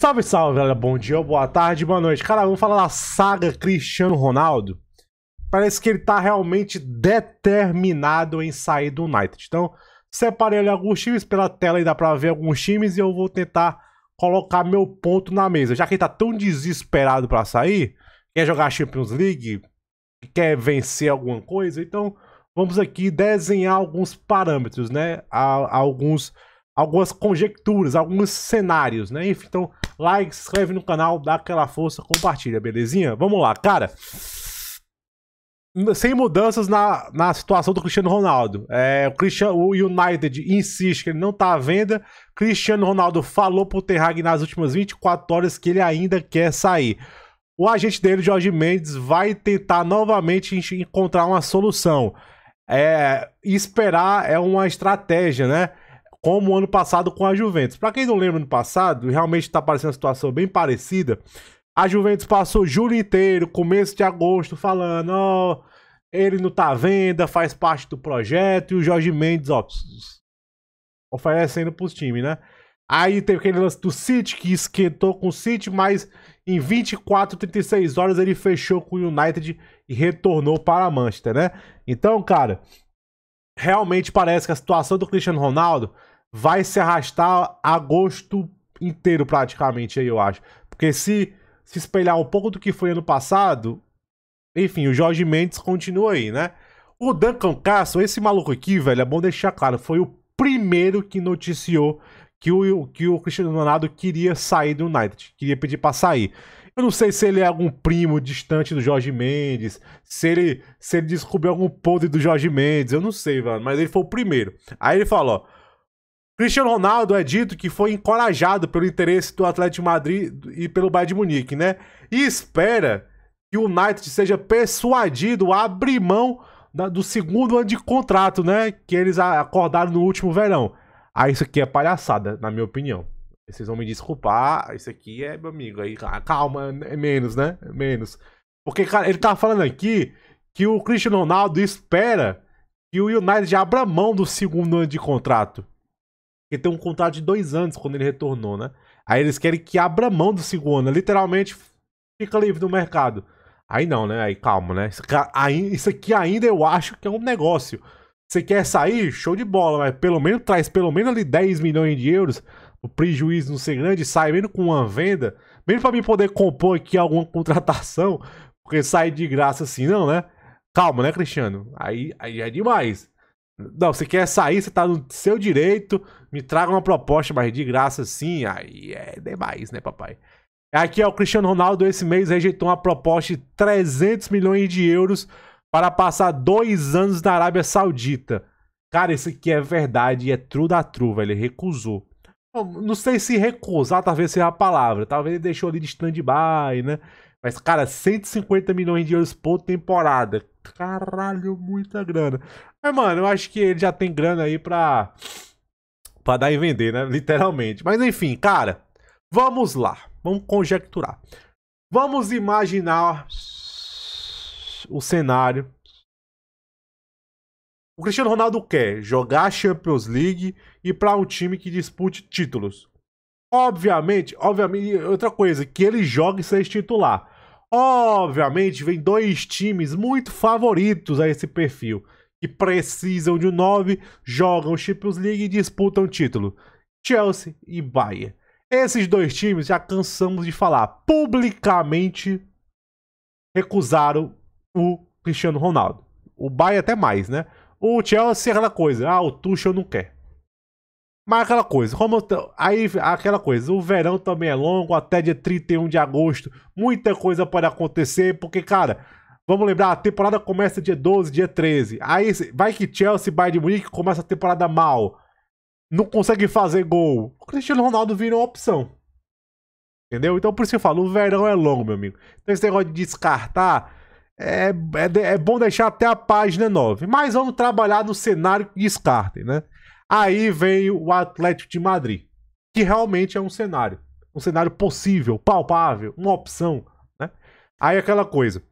Salve, salve, galera. Bom dia, boa tarde, boa noite. Cara, vamos falar da saga Cristiano Ronaldo. Parece que ele tá realmente determinado em sair do United. Então, separei ali alguns times pela tela e dá pra ver alguns times e eu vou tentar colocar meu ponto na mesa. Já que ele tá tão desesperado para sair, quer jogar Champions League, quer vencer alguma coisa, então vamos aqui desenhar alguns parâmetros, né? Alguns algumas conjecturas, alguns cenários, né? Enfim, então, like, se inscreve no canal, dá aquela força, compartilha, belezinha? Vamos lá, cara. Sem mudanças na, na situação do Cristiano Ronaldo. É, o, Cristiano, o United insiste que ele não tá à venda. Cristiano Ronaldo falou pro Ten Hag nas últimas 24 horas que ele ainda quer sair. O agente dele, Jorge Mendes, vai tentar novamente encontrar uma solução. É, esperar é uma estratégia, né? como ano passado com a Juventus. Para quem não lembra, no passado, realmente está parecendo uma situação bem parecida. A Juventus passou julho inteiro, começo de agosto, falando: ó, oh, ele não tá à venda, faz parte do projeto, e o Jorge Mendes, ó, oferecendo pros times, né? Aí teve aquele lance do City que esquentou com o City, mas em 24, 36 horas ele fechou com o United e retornou para a Manchester, né? Então, cara, realmente parece que a situação do Cristiano Ronaldo vai se arrastar agosto inteiro praticamente aí, eu acho. Porque se se espelhar um pouco do que foi ano passado, enfim, o Jorge Mendes continua aí, né? O Duncan Castle, esse maluco aqui, velho, é bom deixar claro, foi o primeiro que noticiou que o, que o Cristiano Ronaldo queria sair do United, queria pedir para sair. Eu não sei se ele é algum primo distante do Jorge Mendes, se ele, se ele descobriu algum podre do Jorge Mendes, eu não sei, mano, mas ele foi o primeiro. Aí ele falou: Cristiano Ronaldo é dito que foi encorajado pelo interesse do Atlético de Madrid e pelo Bayern de Munique, né? E espera que o United seja persuadido a abrir mão da, do segundo ano de contrato, né? Que eles acordaram no último verão. Ah, isso aqui é palhaçada, na minha opinião. Vocês vão me desculpar, isso aqui é, meu amigo, aí ah, calma, é menos, né? É menos. Porque, cara, ele tá falando aqui que o Cristiano Ronaldo espera que o United abra mão do segundo ano de contrato. Porque tem um contrato de dois anos quando ele retornou, né? Aí eles querem que abra mão do segundo ano, literalmente fica livre do mercado. Aí não, né? Aí calma, né? Isso aqui, isso aqui ainda eu acho que é um negócio. Você quer sair? Show de bola, mas pelo menos traz pelo menos ali 10 milhões de euros o prejuízo não ser grande, sai mesmo com uma venda, mesmo para mim poder compor aqui alguma contratação, porque sai de graça assim, não, né? Calma, né, Cristiano? Aí, aí é demais. Não, você quer sair, você tá no seu direito, me traga uma proposta, mas de graça sim, aí é demais, né, papai? Aqui é o Cristiano Ronaldo, esse mês rejeitou uma proposta de 300 milhões de euros para passar dois anos na Arábia Saudita. Cara, isso aqui é verdade, é true da true, velho, ele recusou. Não sei se recusar, talvez seja a palavra. Talvez ele deixou ali de stand-by, né? Mas, cara, 150 milhões de euros por temporada. Caralho, muita grana. Mas, mano, eu acho que ele já tem grana aí pra, pra dar e vender, né? Literalmente. Mas, enfim, cara, vamos lá. Vamos conjecturar. Vamos imaginar o cenário o Cristiano Ronaldo quer jogar a Champions League e para um time que dispute títulos. Obviamente, obviamente, outra coisa, que ele jogue sem titular. Obviamente, vem dois times muito favoritos a esse perfil, que precisam de um 9, jogam Champions League e disputam título. Chelsea e Bayern. Esses dois times já cansamos de falar, publicamente recusaram o Cristiano Ronaldo. O Bayern até mais, né? O Chelsea é aquela coisa. Ah, o Tuchel não quer. Mas aquela coisa, como aí aquela coisa, o verão também é longo, até dia 31 de agosto, muita coisa pode acontecer, porque cara, vamos lembrar, a temporada começa dia 12, dia 13. Aí vai que Chelsea, Bayern de Munique começa a temporada mal. Não consegue fazer gol. O Cristiano Ronaldo vira uma opção. Entendeu? Então por isso que eu falo, o verão é longo, meu amigo. Então esse negócio de descartar é, é, é, bom deixar até a página 9. Mas vamos trabalhar no cenário que descartem, né? Aí vem o Atlético de Madrid, que realmente é um cenário. Um cenário possível, palpável, uma opção. Né? Aí aquela coisa.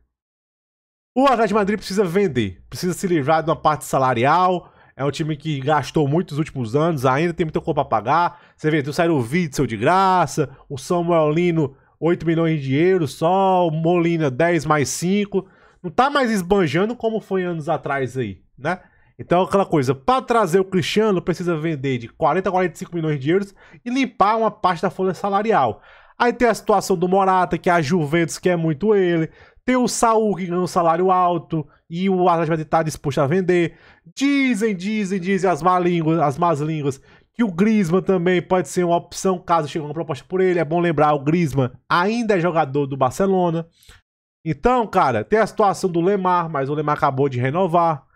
O Atlético de Madrid precisa vender, precisa se livrar de uma parte salarial. É um time que gastou muito nos últimos anos, ainda tem muita coisa pra pagar. Você vê, tu saiu o Witzel de graça, o Samuelino, 8 milhões de euros só, o Molina, 10 mais 5 não tá mais esbanjando como foi anos atrás aí, né? Então aquela coisa, para trazer o Cristiano precisa vender de 40 a 45 milhões de euros e limpar uma parte da folha salarial. Aí tem a situação do Morata, que a Juventus quer muito ele. Tem o Saúl que ganha um salário alto e o Atlético está disposto a vender. Dizem, dizem, dizem as, má línguas, as más línguas que o Grisman também pode ser uma opção caso chegue uma proposta por ele. É bom lembrar, o Grisman ainda é jogador do Barcelona. Então, cara, tem a situação do Lemar, mas o Lemar acabou de renovar.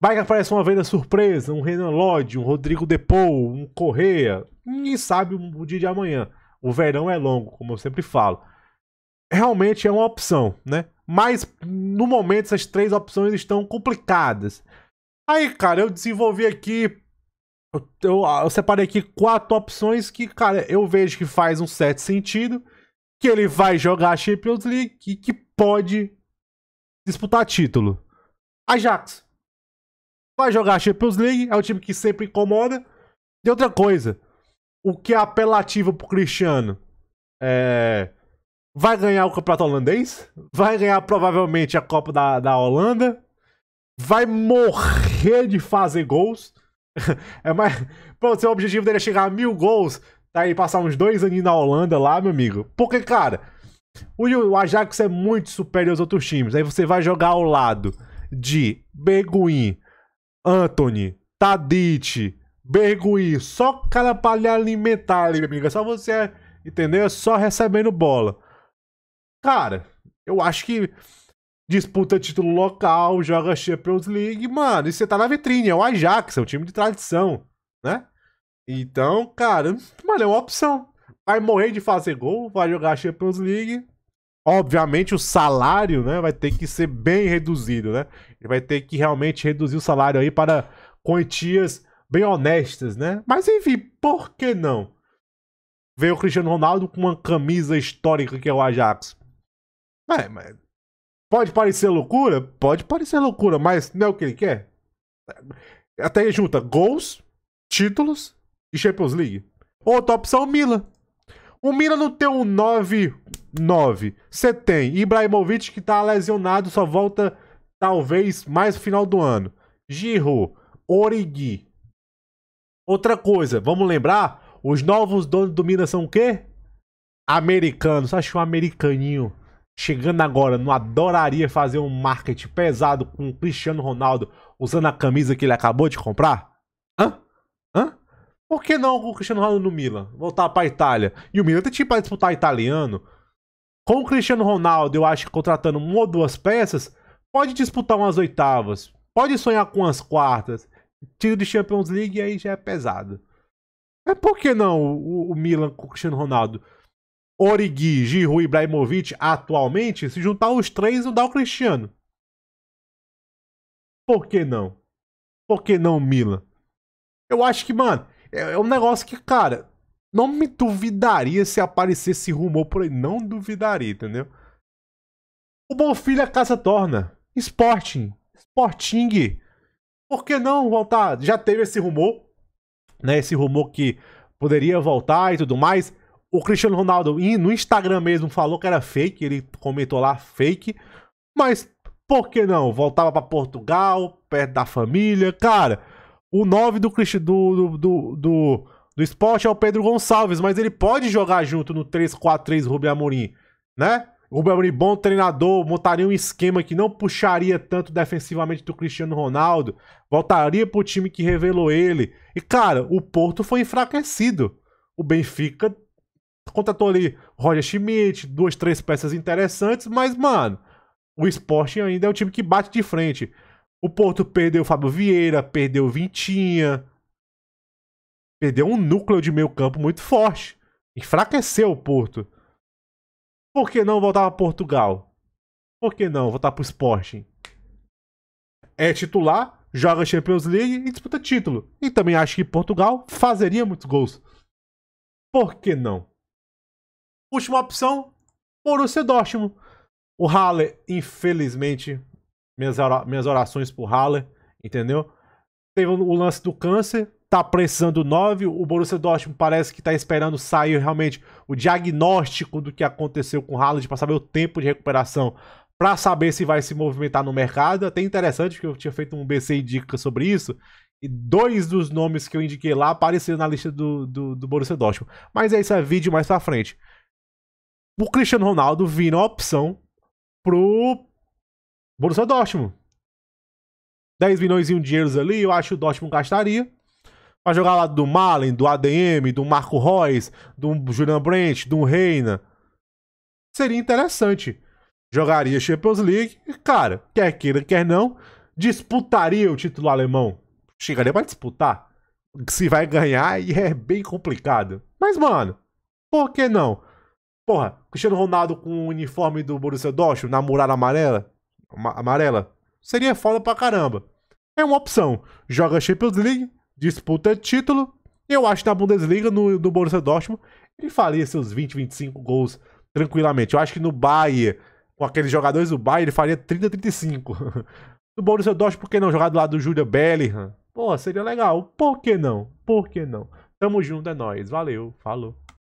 Vai que aparece uma venda surpresa, um Renan Lodge, um Rodrigo Depou, um Correia. Ninguém sabe o dia de amanhã. O verão é longo, como eu sempre falo. Realmente é uma opção, né? Mas no momento essas três opções estão complicadas. Aí, cara, eu desenvolvi aqui. Eu, eu, eu separei aqui quatro opções que, cara, eu vejo que faz um certo sentido que ele vai jogar a Champions League e que pode disputar título. Ajax vai jogar a Champions League, é um time que sempre incomoda. E outra coisa, o que é apelativo pro Cristiano é. Vai ganhar o campeonato holandês, vai ganhar provavelmente a Copa da, da Holanda, vai morrer de fazer gols. É mais... se o objetivo dele é chegar a mil gols, Tá aí passar uns dois anos na Holanda lá, meu amigo. Porque, cara, o Ajax é muito superior aos outros times. Aí você vai jogar ao lado de Beguin, Anthony, Tadic, Berguin só cara pra lhe alimentar ali, minha amiga. Só você, entendeu? Só recebendo bola. Cara, eu acho que disputa título local, joga Champions League, mano. E você tá na vitrine, é o Ajax, é um time de tradição, né? Então, cara, mano, é uma opção. Vai morrer de fazer gol, vai jogar a Champions League. Obviamente, o salário, né, vai ter que ser bem reduzido, né? Ele vai ter que realmente reduzir o salário aí para quantias bem honestas, né? Mas enfim, por que não? Veio o Cristiano Ronaldo com uma camisa histórica que é o Ajax. É, mas pode parecer loucura? Pode parecer loucura, mas não é o que ele quer. Até junta gols, títulos de Champions League. Outra opção, o Milan. O Milan não tem um 9-9. Você tem Ibrahimovic que tá lesionado, só volta talvez mais no final do ano. Giroud, Origi. Outra coisa, vamos lembrar, os novos donos do Milan são o quê? Americanos. Acho um americaninho chegando agora, não adoraria fazer um marketing pesado com o Cristiano Ronaldo usando a camisa que ele acabou de comprar? Hã? Por que não com o Cristiano Ronaldo no Milan? Voltar pra Itália. E o Milan tem time pra disputar italiano. Com o Cristiano Ronaldo, eu acho que contratando uma ou duas peças, pode disputar umas oitavas. Pode sonhar com umas quartas. Tiro de Champions League aí já é pesado. Mas por que não o, o Milan com o Cristiano Ronaldo? Origi, Giroud e Ibrahimovic atualmente, se juntar os três, não dá o Cristiano. Por que não? Por que não Milan? Eu acho que, mano, é, é um negócio que, cara, não me duvidaria se aparecesse rumor por aí. Não duvidaria, entendeu? O bom filho a é casa torna. Sporting. Sporting. Por que não voltar? Já teve esse rumor, né? Esse rumor que poderia voltar e tudo mais. O Cristiano Ronaldo no Instagram mesmo falou que era fake, ele comentou lá fake. Mas por que não? Voltava para Portugal, perto da família. Cara, o 9 do, do, do, do, do esporte é o Pedro Gonçalves, mas ele pode jogar junto no 3-4-3 Rubem Amorim, né? Rubem Amorim, bom treinador, montaria um esquema que não puxaria tanto defensivamente do Cristiano Ronaldo, voltaria pro time que revelou ele. E, cara, o Porto foi enfraquecido. O Benfica contratou ali Roger Schmidt, duas, três peças interessantes, mas, mano, o esporte ainda é o time que bate de frente. O Porto perdeu o Fábio Vieira, perdeu o Vintinha. Perdeu um núcleo de meio campo muito forte. Enfraqueceu o Porto. Por que não voltar para Portugal? Por que não voltar para o Sporting? É titular, joga Champions League e disputa título. E também acho que Portugal fazeria muitos gols. Por que não? Última opção, Borussia Dortmund. O Haller, infelizmente, minhas, minhas orações pro Haller, entendeu? Teve o lance do câncer, tá precisando 9. O Borussia Dortmund parece que tá esperando sair realmente o diagnóstico do que aconteceu com o Haaland para saber o tempo de recuperação, para saber se vai se movimentar no mercado. É até interessante porque eu tinha feito um BC dica sobre isso. E dois dos nomes que eu indiquei lá apareceram na lista do, do, do Borussia Dortmund. Mas é isso, é vídeo mais pra frente. O Cristiano Ronaldo vira opção pro Borussia Dortmund. 10 milhões e um dinheiros ali, eu acho que o Dortmund gastaria. Pra jogar lá do Malen, do ADM, do Marco Reus, do Julian Brandt, do Reina. Seria interessante. Jogaria Champions League e, cara, quer queira, quer não, disputaria o título alemão. Chegaria pra disputar. Se vai ganhar e é bem complicado. Mas, mano, por que não? Porra, Cristiano Ronaldo com o uniforme do Borussia Dortmund na muralha amarela amarela. Seria foda pra caramba. É uma opção. Joga Champions League, disputa título. Eu acho que na Bundesliga, no, no Borussia Dortmund, ele faria seus 20, 25 gols tranquilamente. Eu acho que no Bayern, com aqueles jogadores do Bayern, ele faria 30, 35. no Borussia Dortmund, por que não jogar do lado do Julia Bellingham? Pô, seria legal. Por que não? Por que não? Tamo junto, é nóis. Valeu, falou.